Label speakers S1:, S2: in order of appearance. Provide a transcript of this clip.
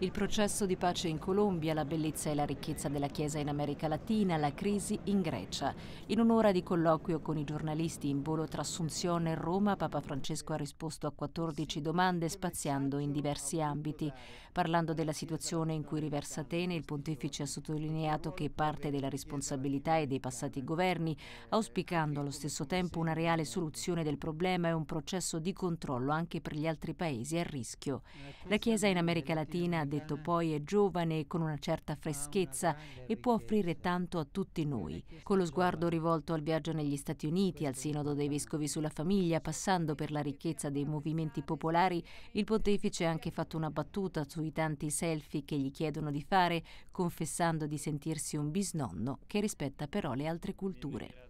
S1: il processo di pace in Colombia, la bellezza e la ricchezza della Chiesa in America Latina, la crisi in Grecia. In un'ora di colloquio con i giornalisti in volo tra Assunzione e Roma, Papa Francesco ha risposto a 14 domande spaziando in diversi ambiti. Parlando della situazione in cui riversa Atene, il pontefice ha sottolineato che parte della responsabilità è dei passati governi, auspicando allo stesso tempo una reale soluzione del problema e un processo di controllo anche per gli altri paesi a rischio. La Chiesa in America Latina ha detto poi, è giovane e con una certa freschezza e può offrire tanto a tutti noi. Con lo sguardo rivolto al viaggio negli Stati Uniti, al Sinodo dei Vescovi sulla famiglia, passando per la ricchezza dei movimenti popolari, il pontefice ha anche fatto una battuta sui tanti selfie che gli chiedono di fare, confessando di sentirsi un bisnonno che rispetta
S2: però le altre culture.